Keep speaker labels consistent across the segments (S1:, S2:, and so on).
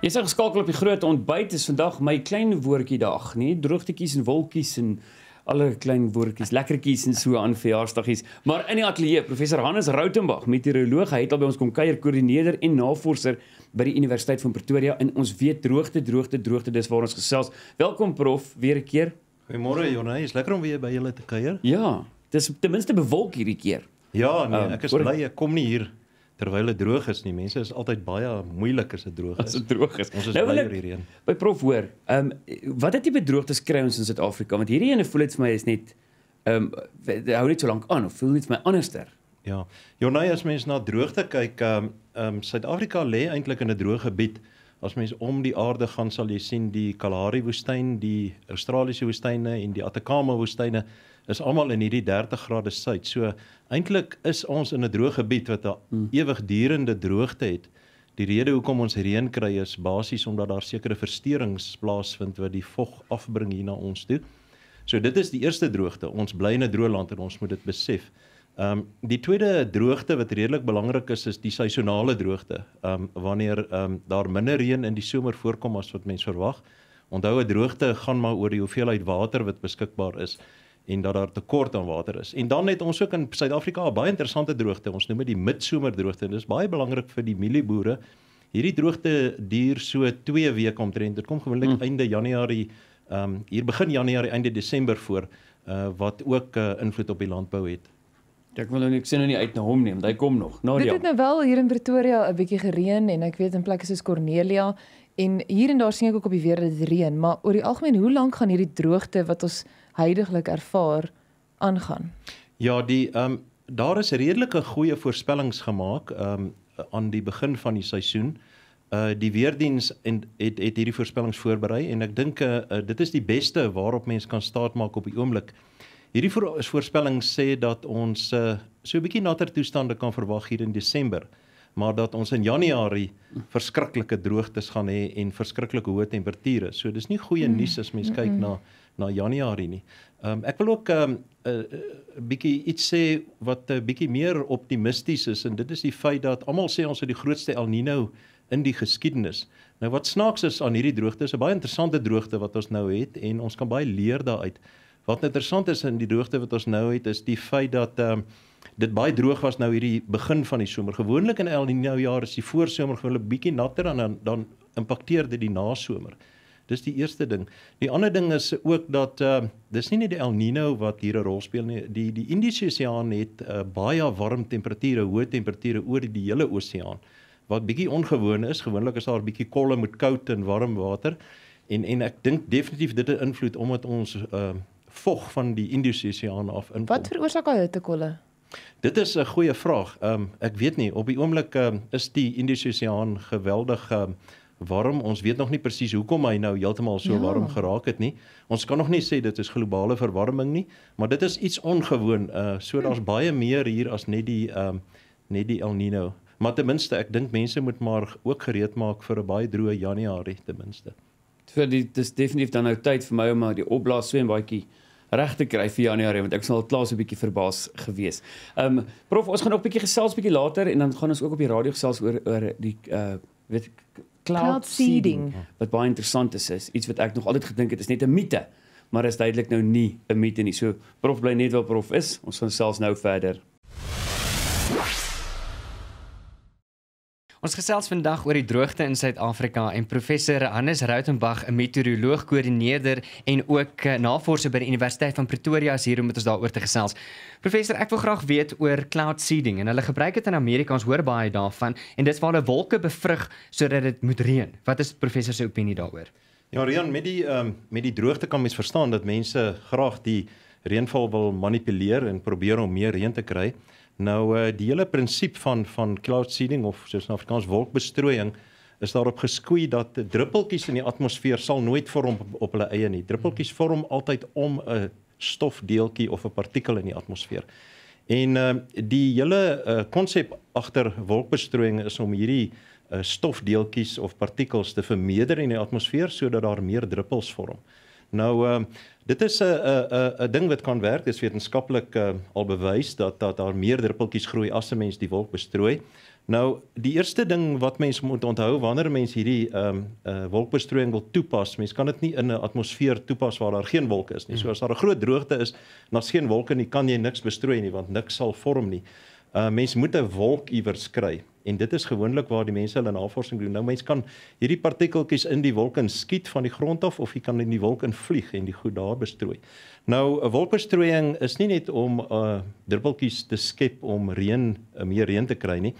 S1: Jy sê geskakel op die groot ontbyt is vandag my klein woordjie dag, nie droogtetjies en wolkies en alle klein woordjies, lekkertjies en so aan verjaarsdagies. Maar in die ateljee professor Hannes Rautenbach, meteoroloog, hy het al by ons kom kuier, koördineerder en navorser by die Universiteit van Pretoria en ons weet droogte, droogte, droogte, dis waar ons gesels. Welkom prof, weer 'n keer. Goeiemôre Jonay, is lekker om weer
S2: by julle te kuier. Ja, dis ten minste bewolk hierdie keer. Ja, nee, ehm, ek is bly ek kom nie hier terwyl dit droog is nie. Mense is altyd baie moeilik as dit droog is. As dit droog is. Ons is nou, baie hierdie een.
S1: By prof hoor, ehm um, wat het die bedroogtes kry ons in Suid-Afrika? Want hierdie ene voel dit vir my is net
S2: ehm um, hou net so lank aan of voel dit my anderster? Ja. Jonay as mens na droogte kyk, ehm um, ehm um, Suid-Afrika lê eintlik in 'n droë gebied. As mens om die aarde gaan sal jy sien die Kalahari woestyn, die Australiese woestyne en die Atacama woestyne is almal in hierdie 30 grade suid. So eintlik is ons in 'n droë gebied wat 'n hmm. ewigdurende droogte het. Die rede hoekom ons reën kry is basies omdat daar sekere versteurings plaasvind wat die vog afbring hier na ons toe. So dit is die eerste droogte. Ons bly in 'n droë land en ons moet dit besef. Ehm um, die tweede droogte wat redelik belangrik is is die seisonale droogte. Ehm um, wanneer ehm um, daar minder reën in die somer voorkom as wat mense verwag. Onthou 'n droogte gaan maar oor die hoeveelheid water wat beskikbaar is en dat daar tekort aan water is. En dan het ons ook in Suid-Afrika 'n baie interessante droogte. Ons noem dit die midsomerdroogte en dis baie belangrik vir die mielieboere. Hierdie droogte duur so 2 weke omtrent. Dit kom gewoonlik hmm. einde Januarie, ehm um, hier begin Januarie, einde Desember voor, uh, wat ook uh, invloed op die landbou het. Ek wil nou niks sien nou nie uit na hom neem. Hy kom nog. Nou ja. Dit het nou wel hier in Pretoria 'n bietjie gereën en ek weet in plekke soos Cornelia en hier en daar sien ek ook op die weer dat dit reën, maar oor die algemeen, hoe lank gaan hierdie droogte wat ons heidaglik
S1: ervaar aangaan.
S2: Ja, die ehm um, daar is redelike goeie voorspellings gemaak ehm um, aan die begin van die seisoen. Uh die weerdiens en het het hierdie voorspellings voorberei en ek dink uh, dit is die beste waarop mens kan staatmaak op die oomblik. Hierdie voorspelling sê dat ons uh, so 'n bietjie natter toestande kan verwag hier in Desember. Uh maar dat ons in Januarie verskriklike droogtes gaan hê en verskriklik hoë temperature. So dis nie goeie mm. nuus as mens kyk mm -mm. na na Januarie nie. Ehm um, ek wil ook 'n um, ehm, uh, eh, uh, eh, bietjie iets sê wat 'n uh, eh, bietjie meer optimisties is en dit is die feit dat almal sê ons het die grootste El Niño in die geskiedenis. Nou wat snaaks is aan hierdie droogte is 'n baie interessante droogte wat ons nou het en ons kan baie leer daaruit. Wat interessant is in die droogte wat ons nou het is die feit dat ehm um, dit baie droog was nou hierdie begin van die somer. Gewoonlik in El Niño jaar is die voorsomer gewoonlik bietjie natter en dan dan impakteer dit die nasomer. Dis die eerste ding. Die ander ding is ook dat ehm uh, dis nie net die El Niño wat hier 'n rol speel nie. Die die Indiese Oseaan het uh, baie warm temperature, hoë temperature oor die, die hele oseaan wat bietjie ongewoon is. Gewoonlik is daar bietjie kolle met koud en warm water. En en ek dink definitief dit het 'n invloed omdat ons ehm uh, vog van die Indiese Oseaan af inkom. Wat
S1: veroorsaak al hittekolle?
S2: Dit is 'n goeie vraag. Ehm um, ek weet nie op die oomblik um, is die Indiese Oseaan geweldig um, warm. Ons weet nog nie presies hoekom hy nou heeltemal so ja. warm geraak het nie. Ons kan nog nie sê dit is globale verwarming nie, maar dit is iets ongewoon. Uh so ja. daar's baie meer hier as net die ehm um, net die El Nino. Maar ten minste ek dink mense moet maar ook gereed maak vir 'n baie droë Januarie ten minste. Vir die
S1: dis definitief dan nou tyd vir my om maar die opblaas swembadjie reg te kry vir Januarie want ek sal klaar so 'n bietjie verbaas gewees. Ehm um, prof, ons gaan nog 'n bietjie gesels bietjie later en dan gaan ons ook op die radio gesels oor oor die uh weet ek cloud seeding wat baie interessant is, is iets wat ek nog altyd gedink het is net 'n mite maar is duidelik nou nie 'n mite nie so prof bly net waar prof is ons gaan selfs nou verder
S2: Ons gesels vandag oor die droogte in Suid-Afrika en professor Hannes Rautenbach, 'n meteoroloog-koördineerder en ook eh, navorser by die Universiteit van Pretoria is hier om met ons daaroor te gesels. Professor, ek wil graag weet oor cloud seeding en hulle gebruik dit in Amerika, ons hoor baie daarvan en dit is waar hulle wolke bevrug sodat dit moet reën. Wat is professor se opinie daaroor? Ja, reën met die um, met die droogte kan mens verstaan dat mense graag die reënval wil manipuleer en probeer om meer reën te kry. Nou uh, die hele prinsip van van cloud seeding of soos in Afrikaans wolkbestrooiing is daarop geskoei dat druppeltjies in die atmosfeer sal nooit vorm op, op hulle eie nie. Druppeltjies vorm altyd om 'n stofdeeltjie of 'n partikel in die atmosfeer. En uh, die hele eh, konsep uh, agter wolkbestrooiing is om hierdie uh, stofdeeltjies of partikels te vermeerder in die atmosfeer sodat daar meer druppels vorm. Uh, Nou uh, dit is 'n 'n 'n ding wat kan werk. Dit is wetenskaplik uh, al bewys dat dat daar meer druppeltjies groei as 'n mens die wolk bestrooi. Nou die eerste ding wat mense moet onthou wanneer mense hierdie ehm um, uh, wolkbestrooiing wil toepas, mense kan dit nie in 'n atmosfeer toepas waar daar geen wolke is nie. So as daar 'n groot droogte is en daar's geen wolke nie, kan jy niks bestrooi nie want niks sal vorm nie uh, mens moet 'n wolk iewers kry en dit is gewoonlik waar die mense hulle navorsing doen. Nou mens kan hierdie partikeltjies in die wolk inskiet van die grond af of jy kan in die wolk invlieg en die goed daar bestrooi. Nou 'n wolkbestrooiing is nie net om uh druppeltjies te skep om reën uh, meer reën te kry nie.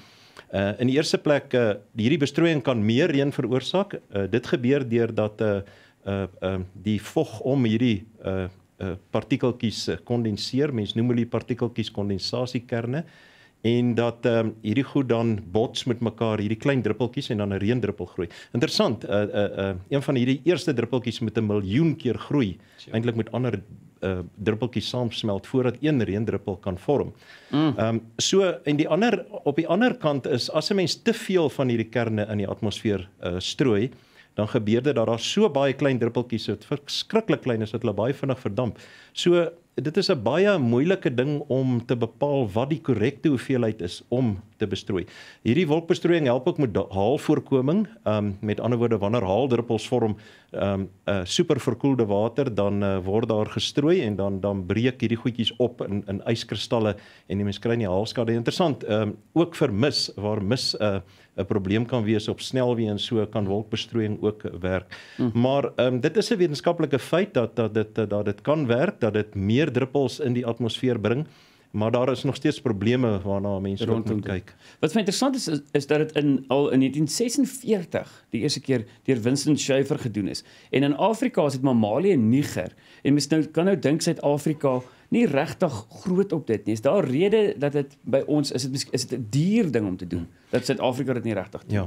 S2: Uh in die eerste plek uh hierdie bestrooiing kan meer reën veroorsaak. Uh dit gebeur deurdat uh uh um uh, die vog om hierdie uh uh partikeltjies uh, kondenseer. Mens noem hulle partikeltjies kondensasiekerne. Uh en dat ehm um, hierdie goed dan bots met mekaar, hierdie klein druppeltjies en dan 'n reendruppel groei. Interessant, 'n uh, eh, 'n uh, eh, uh, eh, een van hierdie eerste druppeltjies moet 'n miljoen keer groei, sure. eintlik met ander 'n uh, druppeltjie saamsmelt voordat een reendruppel kan vorm. Mm. Ehm mm. um, so en die ander op die ander kant is as 'n mens te veel van hierdie kerne in die atmosfeer uh, strooi, dan gebeur dit dat daar so baie klein druppeltjies wat verskriklik klein is dat hulle baie vinnig verdamp. So dit is 'n baie moeilike ding om te bepaal wat die korrekte hoeveelheid is om te bestrooi. Hierdie wolkbestrooiing help ook met haalvoorkoming. Ehm um, met ander woorde wanneer haaldruppels vorm ehm um, 'n uh, superverkoelde water dan uh, word daar gestrooi en dan dan breek hierdie goedjies op in in yskristalle en die mens kry nie haalskade. Interessant, ehm um, ook vir mis waar mis 'n uh, eh, 'n probleem kan wees op snelweë en so kan wolkbestrooiing ook werk. Hm. Maar ehm um, dit is 'n wetenskaplike feit dat dat dit dat dit kan werk, dat dit meer druppels in die atmosfeer bring, maar daar is nog steeds probleme waarna mense rondom kyk. Wat
S1: my interessant is is, is dat dit in al in 1946 die eerste keer deur Winston Schuiver gedoen is. En in Afrika is dit Mamalia en Niger. En mens nou kan nou dink Suid-Afrika nie regtig groot op dit nie. Is daar rede dat dit by ons is dit is dit 'n duur ding om te doen dat
S2: Suid-Afrika dit nie regtig doen. Ja.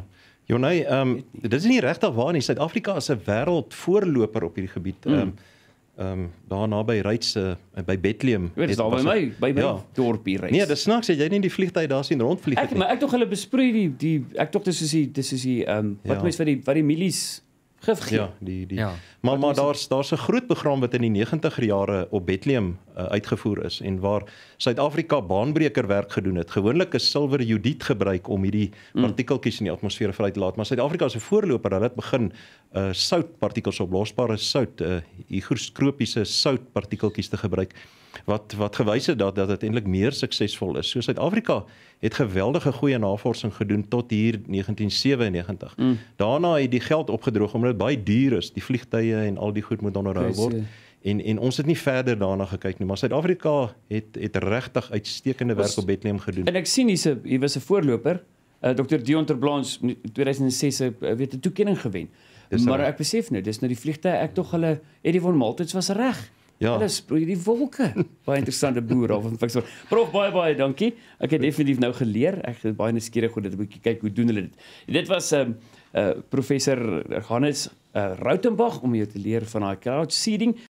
S2: Jonay, ehm um, dit is nie regtig waar nie. Suid-Afrika is 'n wêreld voorloper op hierdie gebied. Mm. Ehm mm. um, ehm um, daar naby Ryds uh, eh, by Bethlehem. Weet, is daar by my by my ja. dorpie Ryds. Nee, dis snaaks, jy nie die vliegtye daar sien rondvlieg nie. Ek maar ek tog
S1: hulle besproei die die ek tog dis is die dis is die ehm um, wat ja. mense vir die wat die milies gif gee. Ja,
S2: die die. Ja. Maar maar daar's daar's 'n groot program wat in die 90er jare op Bethlehem Eh, uitgevoer is en waar Suid-Afrika baanbreker werk gedoen het. Gewoonlik is silwer jodied gebruik om hierdie mm. partikeltjies in die atmosfeer vry te laat, maar Suid-Afrika is 'n voorloper dat dit begin uh soutpartikels oplosbare sout uh eh, higroskopiese soutpartikeltjies te gebruik wat wat gewys het dat dat dit eintlik meer suksesvol is. So Suid-Afrika het geweldige goeie navorsing gedoen tot hier 1997. Mm. Daarna het die geld opgedroog omdat dit baie duur is. Die vliegtye en al die goed moet onderhou word. Precies. Ja en en ons het nie verder daarna gekyk nie maar Suid-Afrika het het regtig uitstekende werk op Bethlehem gedoen.
S1: En ek sien hier's 'n hier was 'n voorloper, uh, eh, Dr. Dion Terblans in 2006 eh, weet 'n toekenning gewen. Dis maar ek besef nou, dis nou die vliegtye ek tog hulle Eddie von Maltitz was reg. Ja. Hulle sproei die wolke. Baie interessante boer of en fiks. Prof baie baie dankie. Ek het definitief nou geleer. Ek is baie nuuskierig om dit 'n bietjie kyk hoe doen hulle dit. Dit was 'n um, ehm, uh, eh, professor Hannes uh, Rautenbach om jou te leer van daai crowd seeding.